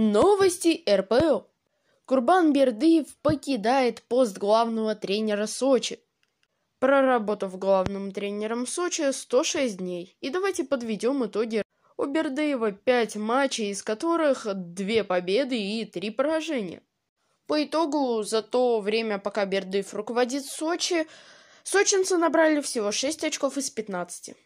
Новости РПО. Курбан Бердыев покидает пост главного тренера Сочи. Проработав главным тренером Сочи 106 дней. И давайте подведем итоги. У Бердыева 5 матчей, из которых 2 победы и 3 поражения. По итогу, за то время, пока Бердыев руководит Сочи, сочинцы набрали всего 6 очков из 15.